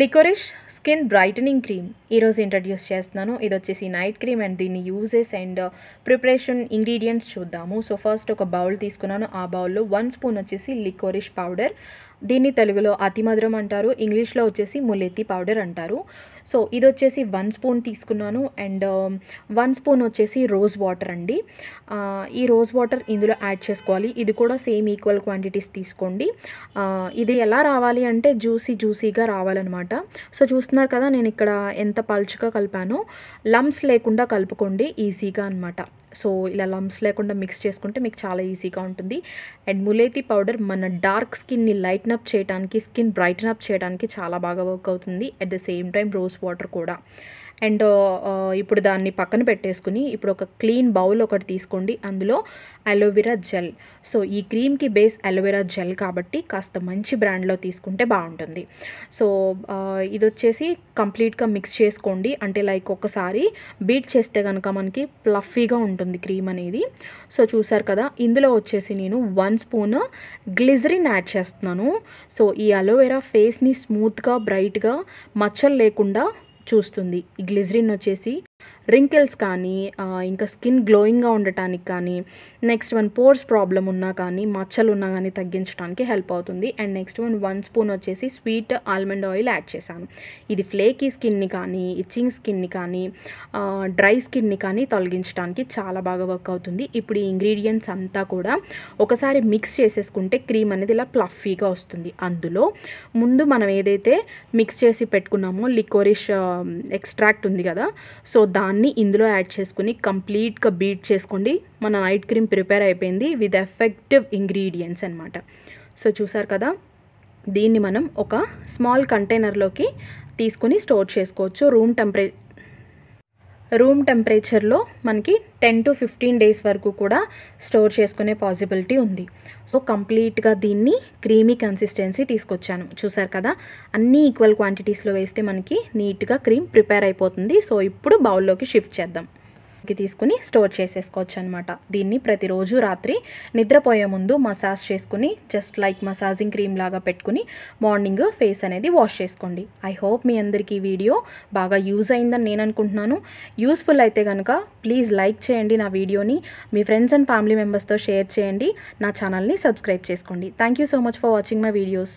లికోరిష్ skin brightening cream ఈరోజు introduce చేస్తున్నాను ఇది వచ్చేసి నైట్ క్రీమ్ అండ్ దీన్ని యూజెస్ అండ్ ప్రిపరేషన్ ఇంగ్రీడియంట్స్ చూద్దాము సో ఫస్ట్ ఒక బౌల్ తీసుకున్నాను ఆ బౌల్లో వన్ స్పూన్ వచ్చేసి లికోరిష్ పౌడర్ దీన్ని తెలుగులో అతిమధురం అంటారు ఇంగ్లీష్లో వచ్చేసి ములెత్తి పౌడర్ అంటారు సో ఇది వచ్చేసి వన్ స్పూన్ తీసుకున్నాను అండ్ um, వన్ స్పూన్ వచ్చేసి రోజ్ వాటర్ అండి ఈ రోజ్ వాటర్ ఇందులో యాడ్ చేసుకోవాలి ఇది కూడా సేమ్ ఈక్వల్ క్వాంటిటీస్ తీసుకోండి ఇది ఎలా రావాలి అంటే జ్యూసీ జ్యూసీగా రావాలన్నమాట సో చూస్తున్నారు కదా నేను ఇక్కడ ఎంత పల్చుగా కలిపానో లమ్స్ లేకుండా కలుపుకోండి ఈజీగా అనమాట సో ఇలా లమ్స్ లేకుండా మిక్స్ చేసుకుంటే మీకు చాలా ఈజీగా ఉంటుంది అండ్ ములేతి పౌడర్ మన డార్క్ స్కిన్ని లైట్నప్ చేయడానికి స్కిన్ బ్రైట్నప్ చేయడానికి చాలా బాగా వర్క్ అవుతుంది at the same time rose water కూడా అండ్ ఇప్పుడు దాన్ని పక్కన పెట్టేసుకుని ఇప్పుడు ఒక క్లీన్ బౌల్ ఒకటి తీసుకోండి అందులో అలోవెరా జెల్ సో ఈ క్రీమ్కి బేస్ అలోవెరా జెల్ కాబట్టి కాస్త మంచి బ్రాండ్లో తీసుకుంటే బాగుంటుంది సో ఇది వచ్చేసి కంప్లీట్గా మిక్స్ చేసుకోండి అంటే లైక్ ఒకసారి బీట్ చేస్తే కనుక మనకి ప్లఫీగా ఉంటుంది క్రీమ్ అనేది సో చూసారు కదా ఇందులో వచ్చేసి నేను వన్ స్పూన్ గ్లిజరిన్ యాడ్ చేస్తున్నాను సో ఈ అలోవెరా ఫేస్ని స్మూత్గా బ్రైట్గా మచ్చలు లేకుండా చూస్తుంది ఈ గ్లిజరిన్ వచ్చేసి రింకిల్స్ కానీ ఇంకా స్కిన్ గ్లోయింగ్గా ఉండటానికి కానీ నెక్స్ట్ వన్ పోర్స్ ప్రాబ్లం ఉన్నా కానీ మచ్చలు ఉన్నా కానీ తగ్గించడానికి హెల్ప్ అవుతుంది and next one one spoon వచ్చేసి స్వీట్ ఆల్మండ్ ఆయిల్ యాడ్ చేశాను ఇది ఫ్లేకీ స్కిన్ని కానీ ఇచ్చింగ్ స్కిన్ని కానీ డ్రై స్కిన్ని కానీ తొలగించడానికి చాలా బాగా వర్క్ అవుతుంది ఇప్పుడు ఈ ఇంగ్రీడియంట్స్ అంతా కూడా ఒకసారి మిక్స్ చేసేసుకుంటే క్రీమ్ అనేది ఇలా ప్లఫీగా వస్తుంది అందులో ముందు మనం ఏదైతే మిక్స్ చేసి పెట్టుకున్నామో లికోరిష్ ఎక్స్ట్రాక్ట్ ఉంది కదా సో దాని అన్నీ ఇందులో యాడ్ చేసుకుని కంప్లీట్గా బీట్ చేసుకోండి మన నైట్ క్రీమ్ ప్రిపేర్ అయిపోయింది విత్ ఎఫెక్టివ్ ఇంగ్రీడియంట్స్ అనమాట సో చూసారు కదా దీన్ని మనం ఒక స్మాల్ కంటైనర్లోకి తీసుకుని స్టోర్ చేసుకోవచ్చు రూమ్ టెంపరే రూమ్ టెంపరేచర్లో మనకి టెన్ టు ఫిఫ్టీన్ డేస్ వరకు కూడా స్టోర్ చేసుకునే పాసిబిలిటీ ఉంది సో కంప్లీట్గా దీన్ని క్రీమీ కన్సిస్టెన్సీ తీసుకొచ్చాను చూసారు కదా అన్నీ ఈక్వల్ క్వాంటిటీస్లో వేస్తే మనకి నీట్గా క్రీమ్ ప్రిపేర్ అయిపోతుంది సో ఇప్పుడు బౌల్లోకి షిఫ్ట్ చేద్దాం కి తీసుకుని స్టోర్ చేసేసుకోవచ్చు అనమాట దీన్ని ప్రతిరోజు రాత్రి నిద్రపోయే ముందు మసాజ్ చేసుకుని జస్ట్ లైక్ మసాజింగ్ క్రీమ్ లాగా పెట్టుకుని మార్నింగ్ ఫేస్ అనేది వాష్ చేసుకోండి ఐ హోప్ మీ అందరికీ వీడియో బాగా యూజ్ అయిందని నేను అనుకుంటున్నాను యూస్ఫుల్ అయితే కనుక ప్లీజ్ లైక్ చేయండి నా వీడియోని మీ ఫ్రెండ్స్ అండ్ ఫ్యామిలీ మెంబర్స్తో షేర్ చేయండి నా ఛానల్ని సబ్స్క్రైబ్ చేసుకోండి thank so much for watching my videos